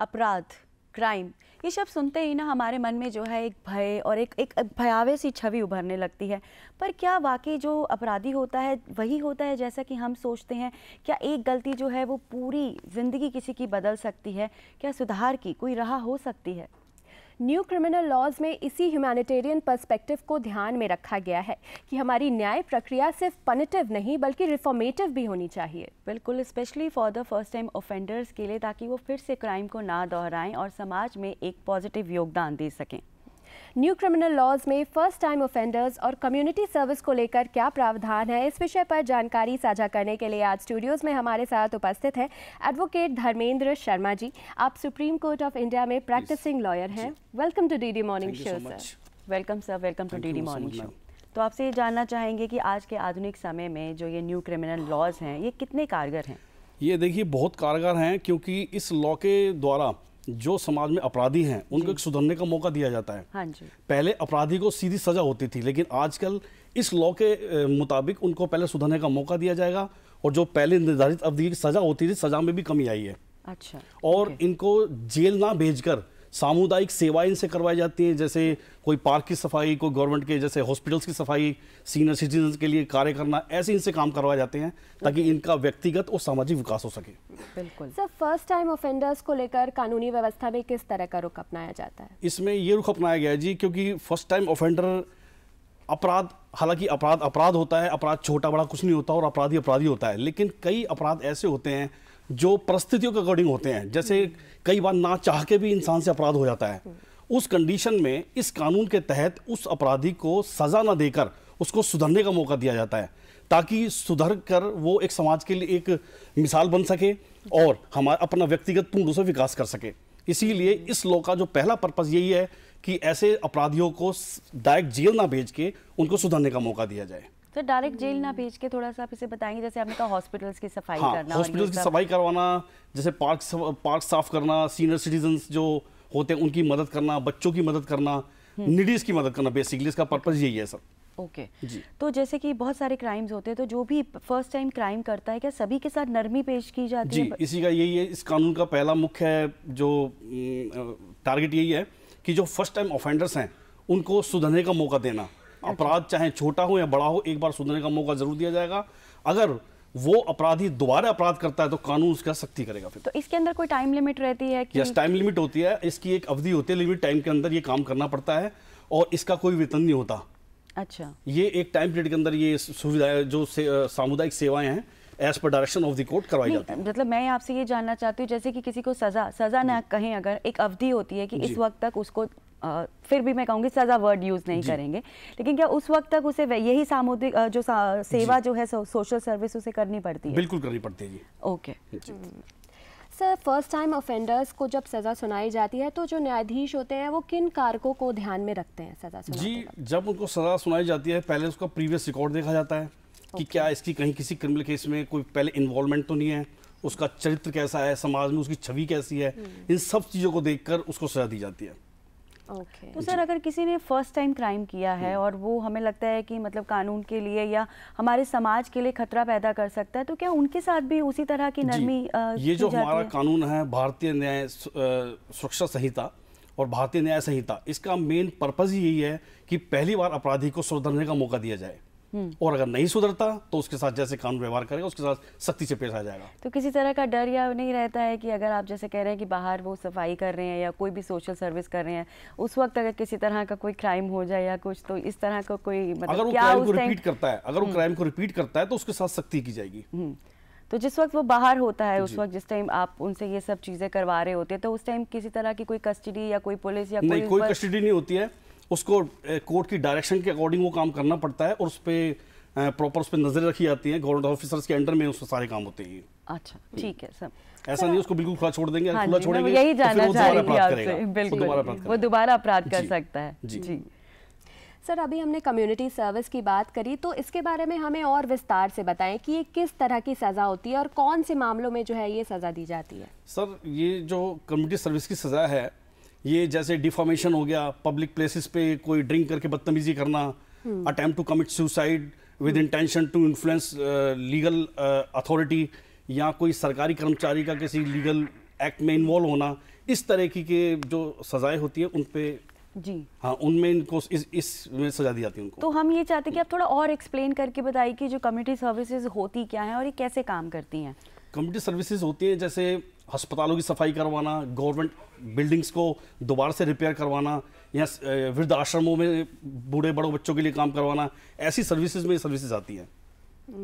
अपराध क्राइम ये शब्द सुनते ही ना हमारे मन में जो है एक भय और एक एक भयावह सी छवि उभरने लगती है पर क्या वाकई जो अपराधी होता है वही होता है जैसा कि हम सोचते हैं क्या एक गलती जो है वो पूरी ज़िंदगी किसी की बदल सकती है क्या सुधार की कोई राह हो सकती है न्यू क्रिमिनल लॉज में इसी ह्यूमैनिटेरियन पर्सपेक्टिव को ध्यान में रखा गया है कि हमारी न्याय प्रक्रिया सिर्फ पनिटिव नहीं बल्कि रिफॉर्मेटिव भी होनी चाहिए बिल्कुल specially for the first time offenders के लिए ताकि वो फिर से क्राइम को ना दोहराएं और समाज में एक पॉजिटिव योगदान दे सकें न्यू क्रिमिनल लॉज में फर्स्ट टाइम ऑफेंडर्स और कम्युनिटी सर्विस को लेकर क्या प्रावधान है इस विषय पर जानकारी साझा करने के लिए आज स्टूडियोज में हमारे साथ उपस्थित हैं एडवोकेट धर्मेंद्र शर्मा जी आप सुप्रीम कोर्ट ऑफ इंडिया में प्रैक्टिसिंग लॉयर हैं welcome to the morning show sir welcome sir welcome to the morning show तो आपसे ये जानना चाहेंगे कि आज के आधुनिक समय में जो ये न्यू क्रिमिनल लॉज हैं ये कितने कारगर हैं ये देखिए बहुत कारगर हैं क्योंकि इस लॉ के द्वारा जो समाज में अपराधी हैं उनको एक सुधरने का मौका दिया जाता है हाँ जी। पहले अपराधी को सीधी सजा होती थी लेकिन आजकल इस लॉ के मुताबिक उनको पहले सुधरने का मौका दिया जाएगा और जो पहले निर्धारित अवधि की सजा होती थी सजा में भी कमी आई है अच्छा और इनको जेल ना भेजकर सामुदायिक सेवाएं इनसे करवाई जाती हैं जैसे कोई पार्क की सफाई कोई गवर्नमेंट के जैसे हॉस्पिटल्स की सफाई सीनियर सिटीजन के लिए कार्य करना ऐसे इनसे काम करवाए जाते हैं ताकि इनका व्यक्तिगत और सामाजिक विकास हो सके बिल्कुल सर फर्स्ट टाइम ऑफेंडर्स को लेकर कानूनी व्यवस्था में किस तरह का रुख अपनाया जाता है इसमें ये रुख अपनाया गया है जी क्योंकि फर्स्ट टाइम ऑफेंडर अपराध हालांकि अपराध अपराध होता है अपराध छोटा बड़ा कुछ नहीं होता और अपराधी अपराधी होता है लेकिन कई अपराध ऐसे होते हैं जो परिस्थितियों के अकॉर्डिंग होते हैं जैसे कई बार ना चाह के भी इंसान से अपराध हो जाता है उस कंडीशन में इस कानून के तहत उस अपराधी को सज़ा ना देकर उसको सुधरने का मौका दिया जाता है ताकि सुधर कर वो एक समाज के लिए एक मिसाल बन सके और हमारा अपना व्यक्तिगत पूर्ण से विकास कर सके इसीलिए इस लॉ का जो पहला पर्पज़ यही है कि ऐसे अपराधियों को डायरेक्ट जेल ना भेज के उनको सुधरने का मौका दिया जाए तो डायरेक्ट जेल ना हम्म। भेज के थोड़ा सा आप इसे बताएंगे जैसे आपने कहा हॉस्पिटल्स की सफाई हाँ, करना हॉस्पिटल्स की सफाई करवाना जैसे पार्क पार्क साफ करना सीनियर सिटीजन जो होते हैं उनकी मदद करना बच्चों की मदद करना हम्म। निडीज की मदद करना बेसिकली इसका पर्पज यही है सर ओके okay. तो जैसे कि बहुत सारे क्राइम्स होते हैं तो जो भी फर्स्ट टाइम क्राइम करता है क्या सभी के साथ नरमी पेश की जाती जी, है इसी का यही है इस कानून का पहला मुख्य जो टारगेट यही है कि जो फर्स्ट टाइम ऑफेंडर्स हैं उनको सुधरने का मौका देना अपराध चाहे छोटा हो या बड़ा हो एक बार सुधरने का मौका जरूर दिया जाएगा अगर वो अपराधी दोबारा अपराध करता है तो कानून उसका सख्ती करेगा फिर तो इसके अंदर कोई टाइम लिमिट रहती है यस टाइम लिमिट होती है इसकी एक अवधि होती है लिमिट टाइम के अंदर ये काम करना पड़ता है और इसका कोई वेतन नहीं होता अच्छा ये एक टाइम पीरियड के अंदर ये सुविधा जो से, सामुदायिक सेवाएं हैं as per direction of the court करवाई जाती है मतलब मैं आपसे ये जानना चाहती हूँ जैसे कि किसी को सजा सजा ना कहें अगर एक अवधि होती है कि इस वक्त तक उसको फिर भी मैं कहूँगी सजा वर्ड यूज़ नहीं करेंगे लेकिन क्या उस वक्त तक उसे यही सामुदायिक जो सा, सेवा जो है सो, सोशल सर्विस उसे करनी पड़ती है बिल्कुल करनी पड़ती है okay hmm. Sir first time offenders को जब सज़ा सुनाई जाती है तो जो न्यायाधीश होते हैं वो किन कारकों को ध्यान में रखते हैं सज़ा जी जब उनको सज़ा सुनाई जाती है पहले उसका प्रीवियस रिकॉर्ड देखा जाता है कि क्या इसकी कहीं किसी क्रिमिनल केस में कोई पहले इन्वॉल्वमेंट तो नहीं है उसका चरित्र कैसा है समाज में उसकी छवि कैसी है हम्म। इन सब चीज़ों को देखकर उसको सजा दी जाती है ओके तो सर अगर किसी ने फर्स्ट टाइम क्राइम किया है hmm. और वो हमें लगता है कि मतलब कानून के लिए या हमारे समाज के लिए खतरा पैदा कर सकता है तो क्या उनके साथ भी उसी तरह की नरमी आ, ये जो हमारा कानून है भारतीय न्याय सुरक्षा संहिता और भारतीय न्याय संहिता इसका मेन पर्पज़ यही है कि पहली बार अपराधी को सुधरने का मौका दिया जाए हम्म। और अगर नहीं सुधरता तो उसके साथ जैसे कानून व्यवहार करेगा उसके साथ सख्ती से पेश आ जाएगा तो किसी तरह का डर या नहीं रहता है कि अगर आप जैसे कह रहे हैं कि बाहर वो सफाई कर रहे हैं या कोई भी सोशल सर्विस कर रहे हैं उस वक्त अगर किसी तरह का कोई क्राइम हो जाए या कुछ तो इस तरह का कोई मतलब अगर वो रिपीट करता है अगर वो क्राइम हम्म। को रिपीट करता है तो उसके साथ सख्ती की जाएगी हम्म। तो जिस वक्त वो बाहर होता है उस वक्त जिस टाइम आप उनसे ये सब चीजें करवा रहे होते हैं तो उस टाइम किसी तरह की कोई कस्टडी या कोई पुलिस या कोई कोई कस्टडी नहीं होती है उसको कोर्ट की डायरेक्शन के अकॉर्डिंग वो काम करना पड़ता है और उस पर प्रॉपर उस पर नज़रें रखी जाती हैं गवर्नमेंट ऑफिसर्स के अंडर में उसमें सारे काम होते हैं अच्छा ठीक है सर ऐसा नहीं उसको बिल्कुल खुला छोड़ देंगे हाँ खुला छोड़ेंगे यही तो जाना चाह रही थी बिल्कुल वो दोबारा अपराध कर सकता है जी सर अभी हमने कम्युनिटी सर्विस की बात करी तो इसके बारे में हमें और विस्तार से बताएं कि ये किस तरह की सज़ा होती है और कौन से मामलों में जो है ये सज़ा दी जाती है सर ये जो कम्युनिटी सर्विस की सज़ा है ये जैसे डिफॉर्मेशन हो गया पब्लिक प्लेसेस पे कोई ड्रिंक करके बदतमीजी करना attempt to commit suicide with intention to influence legal authority या कोई सरकारी कर्मचारी का किसी लीगल एक्ट में इन्वॉल्व होना इस तरह की के जो सजाएं होती है उन पे जी हाँ उनमें इनको इस इस में सजा दी जाती है उनको तो हम ये चाहते हैं कि आप थोड़ा और एक्सप्लेन करके बताइए कि जो कम्युनिटी सर्विसेज होती क्या है और ये कैसे काम करती हैं कम्युनिटी सर्विसेज होती हैं जैसे अस्पतालों की सफाई करवाना गवर्नमेंट बिल्डिंग्स को दोबारा से रिपेयर करवाना या वृद्ध आश्रमों में बूढ़े बड़ों बच्चों के लिए काम करवाना ऐसी सर्विसेज में सर्विसेज आती हैं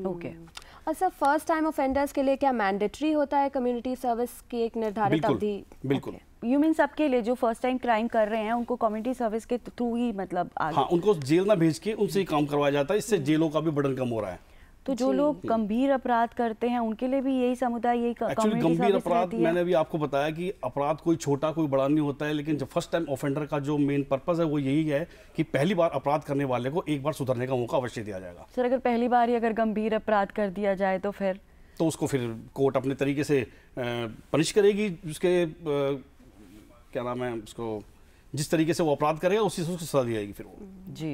ओके hmm. अच्छा फर्स्ट टाइम ऑफेंडर्स के लिए क्या मैंडेटरी होता है कम्युनिटी सर्विस की एक निर्धारित अवधि बिल्कुल यू मीन सबके लिए जो फर्स्ट टाइम क्राइम कर रहे हैं उनको कम्युनिटी सर्विस के थ्रू ही मतलब हाँ उनको जेल ना भेज के उनसे ही काम करवाया जाता है इससे जेलों का भी बर्डन कम हो रहा है तो जो लोग गंभीर अपराध करते हैं उनके लिए भी यही समुदाय यही गंभीर अपराध मैंने भी आपको बताया कि अपराध कोई छोटा कोई बड़ा नहीं होता है लेकिन जब फर्स्ट टाइम ऑफेंडर का जो मेन पर्पज है वो यही है कि पहली बार अपराध करने वाले को एक बार सुधरने का मौका अवश्य दिया जाएगा सर अगर पहली बार ही अगर गंभीर अपराध कर दिया जाए तो फिर तो उसको फिर कोर्ट अपने तरीके से पनिश करेगी उसके क्या नाम है उसको जिस तरीके से वो अपराध करेगा उसी से उसको सजा दी जाएगी फिर वो जी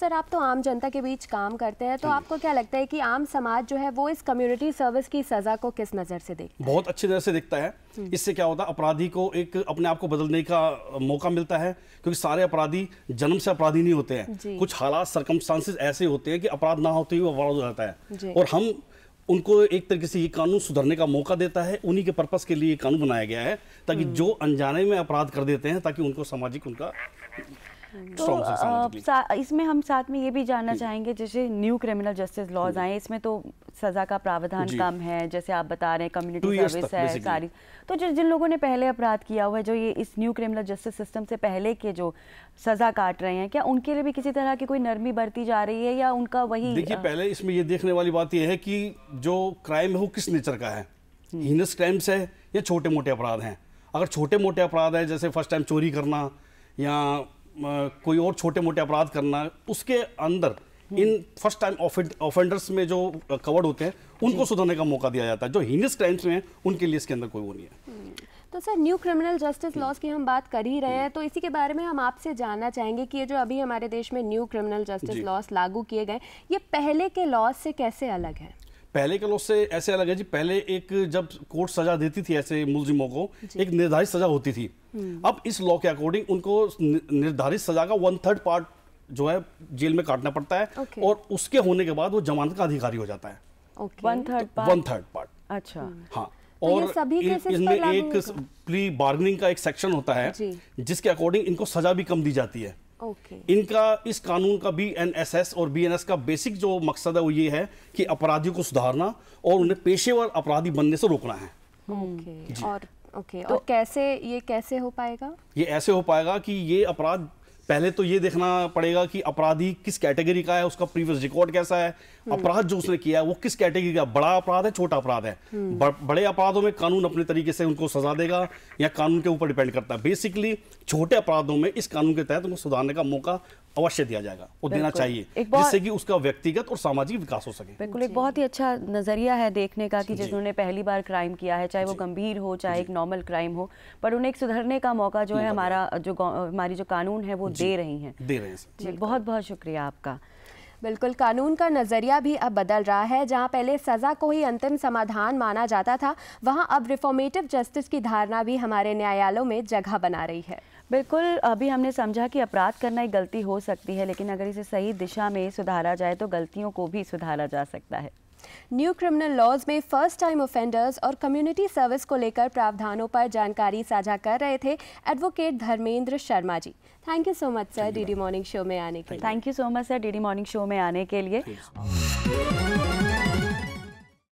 सर आप तो आम जनता के बीच काम करते हैं तो आपको क्या लगता है कि आम समाज जो है वो इस कम्युनिटी सर्विस की सजा को किस नज़र से देखता है बहुत अच्छी नज़र से देखता है इससे क्या होता है अपराधी को एक अपने आप को बदलने का मौका मिलता है क्योंकि सारे अपराधी जन्म से अपराधी नहीं होते हैं कुछ हालात सरकमस्टांसिस ऐसे होते हैं कि अपराध ना होते हुए अपराध हो जाता है और हम उनको एक तरीके से ये कानून सुधरने का मौका देता है उन्हीं के पर्पस के लिए ये कानून बनाया गया है ताकि हम्म। जो अनजाने में अपराध कर देते हैं ताकि उनको सामाजिक उनका हम्म। तो इसमें हम साथ में ये भी जानना चाहेंगे जैसे न्यू क्रिमिनल जस्टिस लॉज आए इसमें तो सजा का प्रावधान कम है जैसे आप बता रहे हैं कम्युनिटी सर्विस है सारी तो जो जिन लोगों ने पहले अपराध किया हुआ है जो ये इस न्यू क्रिमिनल जस्टिस सिस्टम से पहले के जो सजा काट रहे हैं क्या उनके लिए भी किसी तरह की कोई नरमी बरती जा रही है या उनका वही देखिए पहले इसमें ये देखने वाली बात यह है कि जो क्राइम है वो किस नेचर का है हीनस क्राइम्स है या छोटे मोटे अपराध हैं अगर छोटे मोटे अपराध हैं जैसे फर्स्ट टाइम चोरी करना या कोई और छोटे मोटे अपराध करना उसके अंदर इन फर्स्ट टाइम ऑफेंडर्स में जो कवर्ड होते हैं उनको सुधरने का मौका दिया जाता है जो हिंदिस क्राइम्स में उनके लिए इसके अंदर कोई वो नहीं है हम्म। तो sir new criminal justice laws की हम बात कर ही रहे हैं तो इसी के बारे में हम आपसे जानना चाहेंगे कि ये जो अभी हमारे देश में न्यू क्रिमिनल जस्टिस लॉज लागू किए गए ये पहले के लॉज से कैसे अलग है पहले के लोग से ऐसे अलग है जी पहले एक जब कोर्ट सजा देती थी ऐसे मुलजिमों को एक निर्धारित सजा होती थी हम्म। अब इस लॉ के अकॉर्डिंग उनको निर्धारित सजा का वन थर्ड पार्ट जो है जेल में काटना पड़ता है okay. और उसके होने के बाद वो जमानत का अधिकारी हो जाता है वन थर्ड पार्ट अच्छा हम्म। हाँ तो और इसमें एक प्री बार्गनिंग का एक सेक्शन होता है जिसके अकॉर्डिंग इनको सजा भी कम दी जाती है इनका इस कानून का बी एन एस एस और बी एन एस का बेसिक जो मकसद है वो ये है कि अपराधियों को सुधारना और उन्हें पेशेवर अपराधी बनने से रोकना है और ओके okay. तो, और कैसे ये कैसे हो पाएगा ये ऐसे हो पाएगा कि ये अपराध पहले तो ये देखना पड़ेगा कि अपराधी किस कैटेगरी का है उसका प्रीवियस रिकॉर्ड कैसा है हम्म। अपराध जो उसने किया है वो किस कैटेगरी का बड़ा अपराध है छोटा अपराध है हम्म। बड़े अपराधों में कानून अपने तरीके से उनको सजा देगा या कानून के ऊपर डिपेंड करता है बेसिकली छोटे अपराधों में इस कानून के तहत उनको सुधारने का मौका अवश्य दिया जाएगा और देना चाहिए जिससे कि उसका व्यक्तिगत और सामाजिक विकास हो सके बिल्कुल एक बहुत ही अच्छा नजरिया है देखने का कि जिन्होंने पहली बार क्राइम किया है चाहे वो गंभीर हो चाहे एक नॉर्मल क्राइम हो पर उन्हें एक सुधरने का मौका जो है हम्म। हमारा जो हमारी जो कानून है वो दे रही हैं दे रहे हैं बहुत बहुत शुक्रिया आपका बिल्कुल कानून का नज़रिया भी अब बदल रहा है जहां पहले सज़ा को ही अंतिम समाधान माना जाता था वहां अब रिफॉर्मेटिव जस्टिस की धारणा भी हमारे न्यायालयों में जगह बना रही है बिल्कुल अभी हमने समझा कि अपराध करना एक गलती हो सकती है लेकिन अगर इसे सही दिशा में सुधारा जाए तो गलतियों को भी सुधारा जा सकता है न्यू क्रिमिनल लॉज में फर्स्ट टाइम ऑफेंडर्स और कम्युनिटी सर्विस को लेकर प्रावधानों पर जानकारी साझा कर रहे थे advocate Dharmendra Sharma ji thank you so much sir DD morning show में आने के लिए thank you so much sir DD morning show में आने के लिए